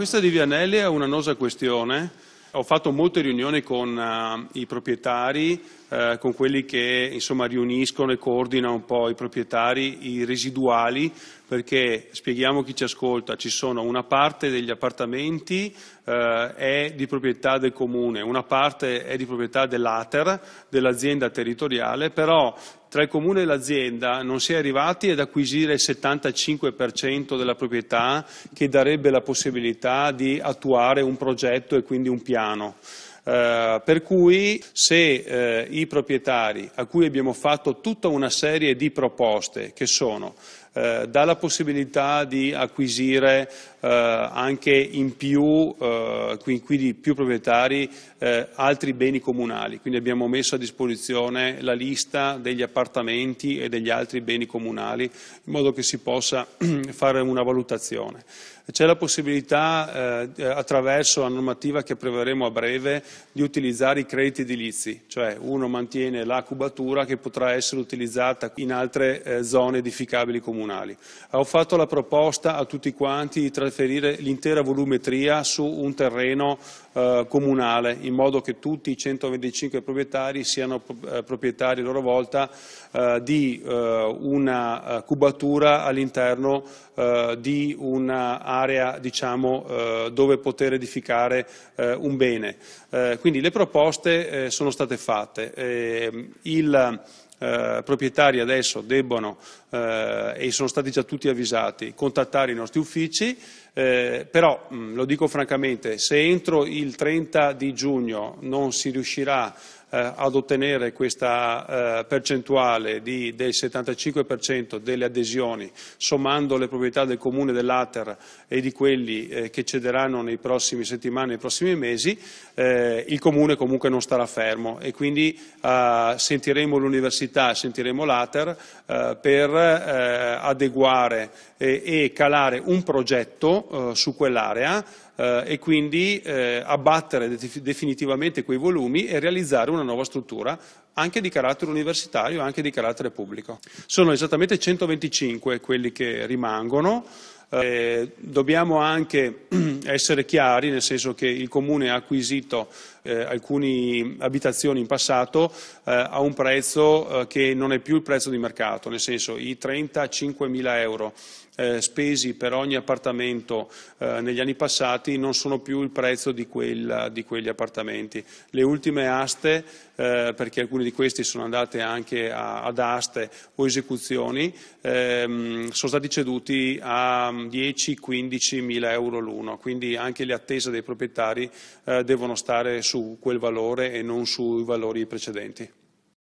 Questa di Vianelli è un'annosa questione. Ho fatto molte riunioni con uh, i proprietari, uh, con quelli che insomma, riuniscono e coordinano un po' i proprietari, i residuali, perché spieghiamo chi ci ascolta, ci sono una parte degli appartamenti eh, è di proprietà del comune, una parte è di proprietà dell'ATER, dell'azienda territoriale, però tra il comune e l'azienda non si è arrivati ad acquisire il 75% della proprietà che darebbe la possibilità di attuare un progetto e quindi un piano. Eh, per cui se eh, i proprietari a cui abbiamo fatto tutta una serie di proposte che sono eh, dà la possibilità di acquisire eh, anche in più, eh, quindi più proprietari, eh, altri beni comunali. Quindi abbiamo messo a disposizione la lista degli appartamenti e degli altri beni comunali in modo che si possa fare una valutazione. C'è la possibilità, eh, eh, attraverso la normativa che preveremo a breve, di utilizzare i crediti edilizi, cioè uno mantiene la cubatura che potrà essere utilizzata in altre zone edificabili comunali comunali. Ho fatto la proposta a tutti quanti di trasferire l'intera volumetria su un terreno eh, comunale, in modo che tutti i 125 proprietari siano eh, proprietari a loro volta eh, di eh, una eh, cubatura all'interno di un'area diciamo, dove poter edificare un bene. quindi le proposte sono state fatte. Ehm, il, eh, proprietari adesso debbono, eh, e sono stati già tutti avvisati, contattare i nostri uffici, eh, però mh, lo dico francamente, se entro il 30 di giugno non si riuscirà eh, ad ottenere questa eh, percentuale di, del 75% delle adesioni, sommando le proprietà del Comune dell'Ater e di quelli eh, che cederanno nei prossimi settimane, nei prossimi mesi, il Comune comunque non starà fermo e quindi sentiremo l'Università, sentiremo l'Ater per adeguare e calare un progetto su quell'area e quindi abbattere definitivamente quei volumi e realizzare una una nuova struttura anche di carattere universitario, anche di carattere pubblico. Sono esattamente 125 quelli che rimangono, eh, dobbiamo anche essere chiari, nel senso che il Comune ha acquisito eh, alcune abitazioni in passato eh, a un prezzo eh, che non è più il prezzo di mercato, nel senso i 35 mila euro eh, spesi per ogni appartamento eh, negli anni passati non sono più il prezzo di, quel, di quegli appartamenti. Le ultime aste, perché alcune di queste sono andate anche a, ad aste o esecuzioni, ehm, sono stati ceduti a 10-15 mila euro l'uno, quindi anche le attese dei proprietari eh, devono stare su quel valore e non sui valori precedenti.